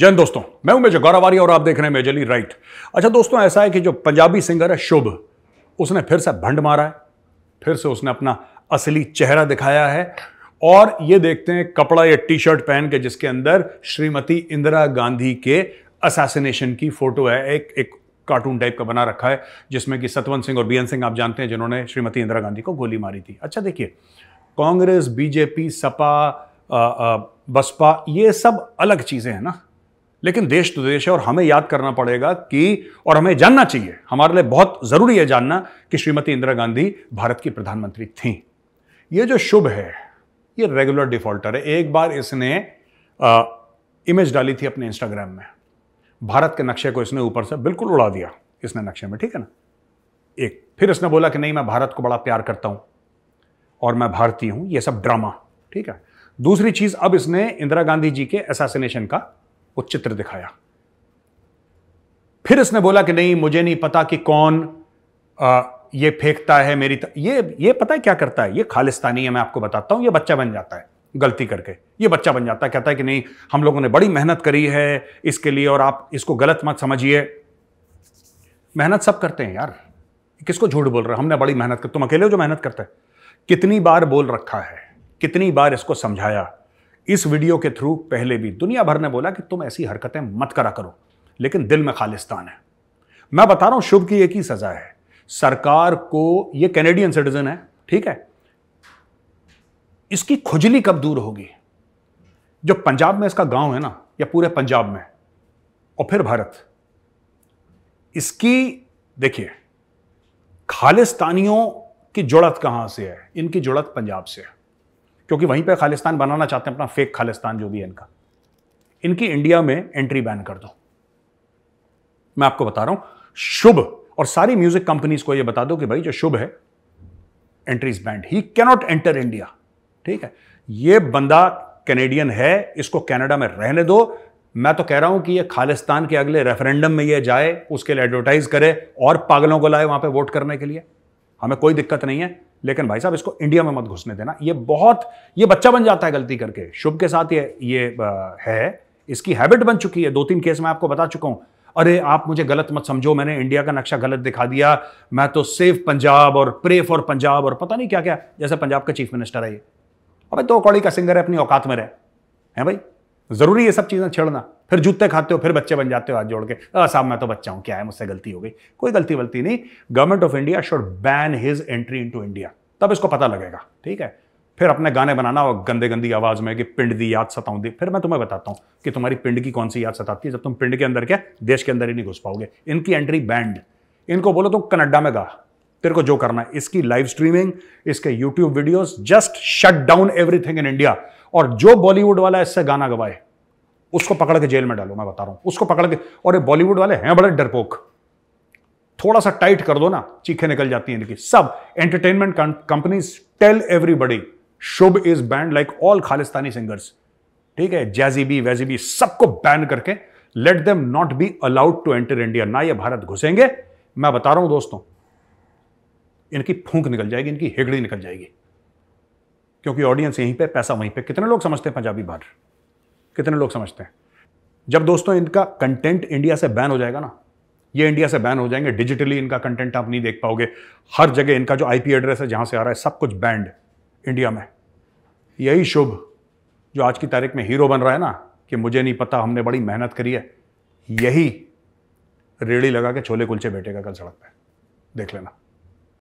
जन दोस्तों मैं हूं मेजर गौरावारी और आप देख रहे हैं मेजर राइट अच्छा दोस्तों ऐसा है कि जो पंजाबी सिंगर है शुभ उसने फिर से भंड मारा है फिर से उसने अपना असली चेहरा दिखाया है और ये देखते हैं कपड़ा या टी शर्ट पहन के जिसके अंदर श्रीमती इंदिरा गांधी के असासिनेशन की फोटो है एक एक कार्टून टाइप का बना रखा है जिसमें कि सतवंत सिंह और बीएन सिंह आप जानते हैं जिन्होंने श्रीमती इंदिरा गांधी को गोली मारी थी अच्छा देखिए कांग्रेस बीजेपी सपा बसपा ये सब अलग चीज़ें हैं ना लेकिन देश तो देश है और हमें याद करना पड़ेगा कि और हमें जानना चाहिए हमारे लिए बहुत ज़रूरी है जानना कि श्रीमती इंदिरा गांधी भारत की प्रधानमंत्री थी ये जो शुभ है ये रेगुलर डिफॉल्टर है एक बार इसने आ, इमेज डाली थी अपने इंस्टाग्राम में भारत के नक्शे को इसने ऊपर से बिल्कुल उड़ा दिया इसने नक्शे में ठीक है ना एक फिर इसने बोला कि नहीं मैं भारत को बड़ा प्यार करता हूं और मैं भारतीय हूं यह सब ड्रामा ठीक है दूसरी चीज़ अब इसने इंदिरा गांधी जी के असासिनेशन का वो चित्र दिखाया फिर उसने बोला कि नहीं मुझे नहीं पता कि कौन आ, ये फेंकता है मेरी ये ये पता है क्या करता है ये खालिस्तानी है मैं आपको बताता हूं ये बच्चा बन जाता है गलती करके ये बच्चा बन जाता है कहता है कि नहीं हम लोगों ने बड़ी मेहनत करी है इसके लिए और आप इसको गलत मत समझिए मेहनत सब करते हैं यार किसको झूठ बोल रहे हमने बड़ी मेहनत कर तुम अकेले हो जो मेहनत करते हैं कितनी बार बोल रखा है कितनी बार इसको समझाया इस वीडियो के थ्रू पहले भी दुनिया भर ने बोला कि तुम ऐसी हरकतें मत करा करो लेकिन दिल में खालिस्तान है मैं बता रहा हूं शुभ की एक ही सजा है सरकार को यह कैनेडियन सिटीजन है ठीक है इसकी खुजली कब दूर होगी जो पंजाब में इसका गांव है ना या पूरे पंजाब में और फिर भारत इसकी देखिए खालिस्तानियों की जुड़त कहां से है इनकी जुड़त पंजाब से है क्योंकि वहीं पर खालिस्तान बनाना चाहते हैं अपना फेक खालिस्तान जो भी है इनका इनकी इंडिया में एंट्री बैन कर दो मैं आपको बता रहा हूं शुभ और सारी म्यूजिक कंपनीज को यह बता दो कि भाई जो शुभ है entries banned he cannot enter India ठीक है ये बंदा कैनेडियन है इसको कनाडा में रहने दो मैं तो कह रहा हूं कि ये खालिस्तान के अगले रेफरेंडम में ये जाए उसके लिए एडवर्टाइज करे और पागलों को लाए वहां पर वोट करने के लिए हमें कोई दिक्कत नहीं है लेकिन भाई साहब इसको इंडिया में मत घुसने देना ये बहुत ये बच्चा बन जाता है गलती करके शुभ के साथ ये ये है इसकी हैबिट बन चुकी है दो तीन केस मैं आपको बता चुका हूं अरे आप मुझे गलत मत समझो मैंने इंडिया का नक्शा गलत दिखा दिया मैं तो सेव पंजाब और प्रे फॉर पंजाब और पता नहीं क्या क्या जैसे पंजाब का चीफ मिनिस्टर है ये अबे दो तो कौड़ी का सिंगर है अपनी औकात में रहे हैं भाई जरूरी है सब चीज़ें छेड़ना फिर जूते खाते हो फिर बच्चे बन जाते हो हाथ जोड़ के साहब मैं तो बच्चा हूँ क्या है मुझसे गलती हो गई कोई गलती वलती नहीं government of India should ban his entry in India तब इसको पता लगेगा ठीक है फिर अपने गाने बनाना और गंदे गंदी आवाज में कि पिंड दी याद सताऊं दी फिर मैं तुम्हें बताता हूँ कि तुम्हारी पिंड की कौन सी याद सताती है जब तुम पिंड के अंदर क्या देश के अंदर ही नहीं घुस पाओगे इनकी एंट्री बैंड इनको बोलो तुम कनाडा में गा तेरे को जो करना है इसकी लाइव स्ट्रीमिंग इसके YouTube videos just shut down everything in India और जो बॉलीवुड वाला इससे गाना गवाए उसको पकड़ के जेल में डालो मैं बता रहा हूं उसको पकड़ के और ये बॉलीवुड वाले हैं बड़े डरपोक थोड़ा सा टाइट कर दो ना चीखे निकल जाती हैं इनकी सब entertainment companies tell everybody Shubh is banned like all खालिस्तानी सिंगर्स ठीक है जैजीबी वैजीबी सबको बैन करके let them not be allowed to enter India ना ये भारत घुसेंगे मैं बता रहा हूं दोस्तों इनकी फूंक निकल जाएगी इनकी हेगड़ी निकल जाएगी क्योंकि ऑडियंस यहीं पे पैसा वहीं पे कितने लोग समझते हैं पंजाबी बार कितने लोग समझते हैं जब दोस्तों इनका कंटेंट इंडिया से बैन हो जाएगा ना ये इंडिया से बैन हो जाएंगे डिजिटली इनका कंटेंट आप नहीं देख पाओगे हर जगह इनका जो आईपी एड्रेस है जहाँ से आ रहा है सब कुछ बैंड इंडिया में यही शुभ जो आज की तारीख में हीरो बन रहा है ना कि मुझे नहीं पता हमने बड़ी मेहनत करी है यही रेड़ी लगा के छोले कुलचे बैठेगा कल सड़क पर देख लेना